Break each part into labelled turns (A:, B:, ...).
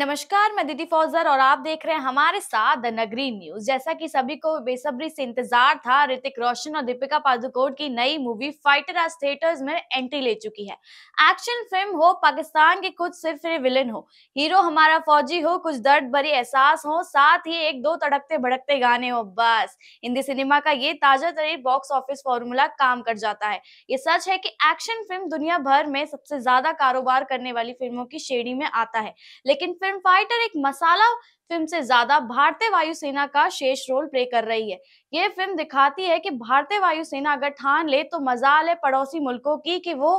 A: नमस्कार मैं दीदी फौजर और आप देख रहे हैं हमारे साथ द नगरी न्यूज जैसा कि सभी को बेसब्री से इंतजार था ऋतिक रोशन और दीपिका पादुकोण की नई मूवी फाइटर आज थिएटर्स में एंट्री ले चुकी है एक्शन फिल्म हो पाकिस्तान के कुछ सिर्फ विलेन हो हीरो हमारा फौजी हो कुछ दर्द भरी एहसास हो साथ ही एक दो तड़कते भड़कते गाने हो बस हिंदी सिनेमा का ये ताजा तरीन बॉक्स ऑफिस फॉर्मूला काम कर जाता है ये सच है की एक्शन फिल्म दुनिया भर में सबसे ज्यादा कारोबार करने वाली फिल्मों की श्रेणी में आता है लेकिन फिल्म फाइटर एक मसाला फिल्म से ज्यादा भारतीय वायुसेना का शेष रोल प्ले कर रही है ये फिल्म दिखाती है कि भारतीय वायुसेना अगर ठान ले तो मजा है पड़ोसी मुल्कों की कि वो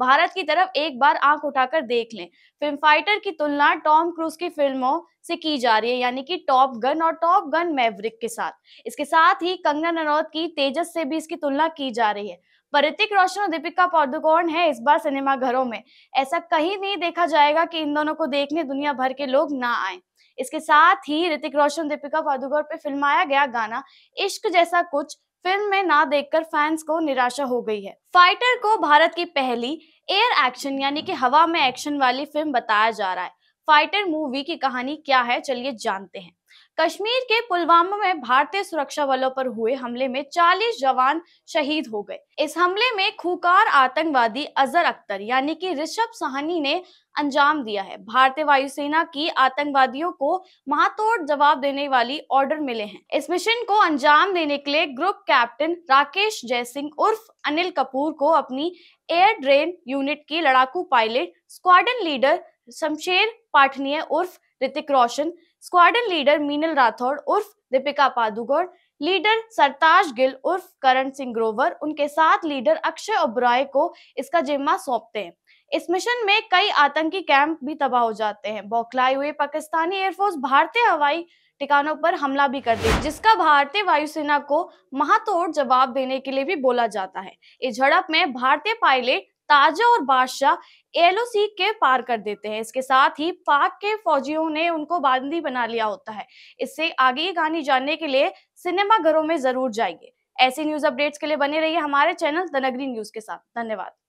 A: भारत की तरफ एक बार आंख उठाकर देख लें फिल्म फाइटर की तुलना टॉम क्रूज की फिल्मों से की जा रही है यानी कि टॉप गन और टॉप गन मैवरिक के साथ इसके साथ ही कंगना रनौत की तेजस से भी इसकी तुलना की जा रही है पर ऋतिक रोशन और दीपिका पादुकोण है इस बार सिनेमाघरों में ऐसा कहीं नहीं देखा जाएगा कि इन दोनों को देखने दुनिया भर के लोग ना आए इसके साथ ही ऋतिक रोशन दीपिका पादुकोण पे फिल्माया गया गाना इश्क जैसा कुछ फिल्म में ना देखकर फैंस को निराशा हो गई है फाइटर को भारत की पहली एयर एक्शन यानी कि हवा में एक्शन वाली फिल्म बताया जा रहा है फाइटर मूवी की कहानी क्या है चलिए जानते हैं कश्मीर के पुलवामा में भारतीय सुरक्षा बलों पर हुए हमले में 40 जवान शहीद हो गए इस हमले में खूकार आतंकवादी अजहर अख्तर यानी कि ऋषभ साहनी ने अंजाम दिया है भारतीय वायुसेना की आतंकवादियों को महातोड़ जवाब देने वाली ऑर्डर मिले हैं इस मिशन को अंजाम देने के लिए ग्रुप कैप्टन राकेश जयसिंह उर्फ अनिल कपूर को अपनी एयर ड्रेन यूनिट की लड़ाकू pilot squadron leader Shamsher Pathania उर्फ ऋतिक रोशन स्क्वाडन लीडर मीनल राठौड़ उर्फ दीपिका पादुगोण लीडर सरताज गिल उर्फ करण सिंह ग्रोवर उनके साथ लीडर अक्षय ओब्राय को इसका जिम्मा सौंपते हैं इस मिशन में कई आतंकी कैंप भी तबाह हो जाते हैं बौखलाए हुए पाकिस्तानी एयरफोर्स भारतीय हवाई ठिकानों पर हमला भी करते हैं जिसका भारतीय वायुसेना को महातोड़ जवाब देने के लिए भी बोला जाता है इस झड़प में भारतीय पायलट ताजा और बादशाह एलओसी के पार कर देते हैं इसके साथ ही पाक के फौजियों ने उनको बांदी बना लिया होता है इससे आगे की कहानी जानने के लिए सिनेमा घरों में जरूर जाइए ऐसी न्यूज अपडेट्स के लिए बने रहिए हमारे चैनल द नगरी न्यूज के साथ धन्यवाद